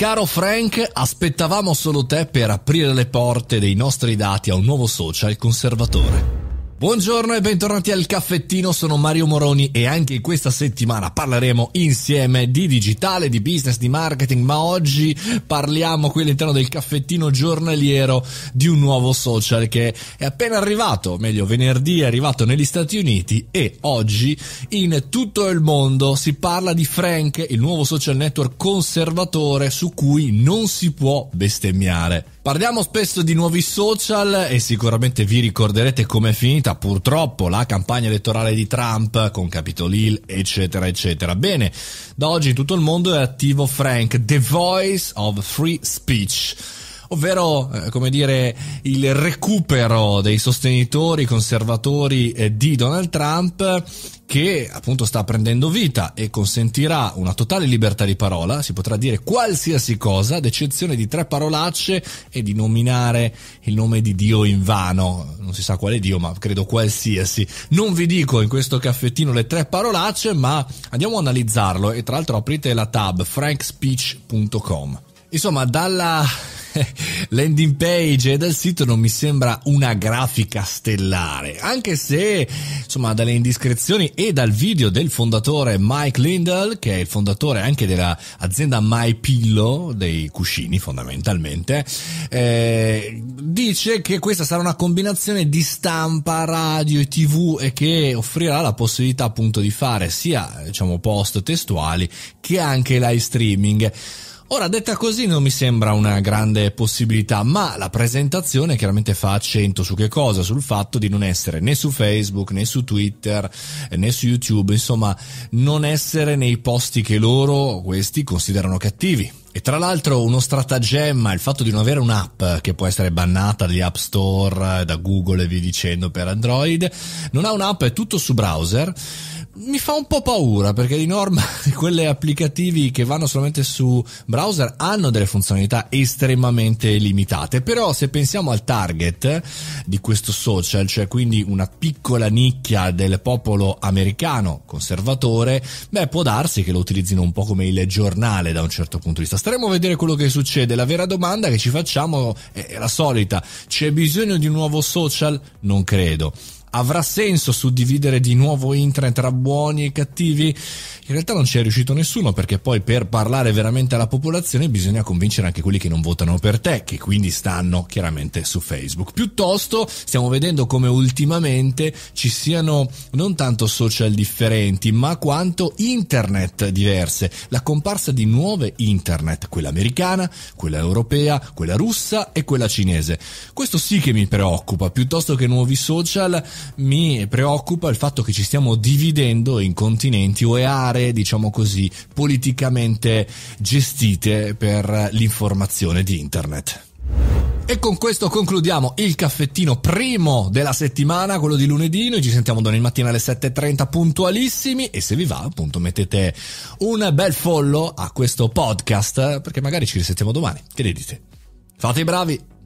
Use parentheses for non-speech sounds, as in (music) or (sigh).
Caro Frank, aspettavamo solo te per aprire le porte dei nostri dati a un nuovo social conservatore. Buongiorno e bentornati al caffettino, sono Mario Moroni e anche questa settimana parleremo insieme di digitale, di business, di marketing, ma oggi parliamo qui all'interno del caffettino giornaliero di un nuovo social che è appena arrivato, meglio venerdì è arrivato negli Stati Uniti e oggi in tutto il mondo si parla di Frank, il nuovo social network conservatore su cui non si può bestemmiare. Parliamo spesso di nuovi social e sicuramente vi ricorderete com'è finita finita purtroppo la campagna elettorale di Trump con Capitol Hill, eccetera, eccetera. Bene, da oggi in tutto il mondo è attivo Frank, The Voice of Free Speech ovvero eh, come dire il recupero dei sostenitori conservatori eh, di Donald Trump che appunto sta prendendo vita e consentirà una totale libertà di parola, si potrà dire qualsiasi cosa, ad eccezione di tre parolacce e di nominare il nome di Dio in vano, non si sa quale Dio, ma credo qualsiasi. Non vi dico in questo caffettino le tre parolacce, ma andiamo a analizzarlo e tra l'altro aprite la tab frankspeech.com. Insomma, dalla (laughs) landing page e eh, del sito non mi sembra una grafica stellare, anche se insomma dalle indiscrezioni e dal video del fondatore Mike Lindell, che è il fondatore anche dell'azienda MyPillow, dei cuscini fondamentalmente, eh, dice che questa sarà una combinazione di stampa, radio e tv e che offrirà la possibilità appunto di fare sia diciamo post testuali che anche live streaming. Ora, detta così non mi sembra una grande possibilità, ma la presentazione chiaramente fa accento su che cosa? Sul fatto di non essere né su Facebook, né su Twitter, eh, né su YouTube, insomma, non essere nei posti che loro, questi, considerano cattivi. E tra l'altro uno stratagemma, il fatto di non avere un'app che può essere bannata dagli app store, eh, da Google e via dicendo per Android, non ha un'app, è tutto su browser mi fa un po' paura perché di norma (laughs) quelle applicativi che vanno solamente su browser hanno delle funzionalità estremamente limitate, però se pensiamo al target di questo social, cioè quindi una piccola nicchia del popolo americano conservatore, beh può darsi che lo utilizzino un po' come il giornale da un certo punto di vista. Staremo a vedere quello che succede, la vera domanda che ci facciamo è la solita, c'è bisogno di un nuovo social? Non credo avrà senso suddividere di nuovo internet tra buoni e cattivi? In realtà non ci è riuscito nessuno perché poi per parlare veramente alla popolazione bisogna convincere anche quelli che non votano per te, che quindi stanno chiaramente su Facebook. Piuttosto stiamo vedendo come ultimamente ci siano non tanto social differenti, ma quanto internet diverse. La comparsa di nuove internet, quella americana, quella europea, quella russa e quella cinese. Questo sì che mi preoccupa, piuttosto che nuovi social mi preoccupa il fatto che ci stiamo dividendo in continenti o aree, diciamo così, politicamente gestite per l'informazione di internet. E con questo concludiamo il caffettino primo della settimana, quello di lunedì. Noi ci sentiamo domani mattina alle 7.30 puntualissimi e se vi va appunto mettete un bel follow a questo podcast perché magari ci risentiamo domani. Che ne dite? Fate i bravi!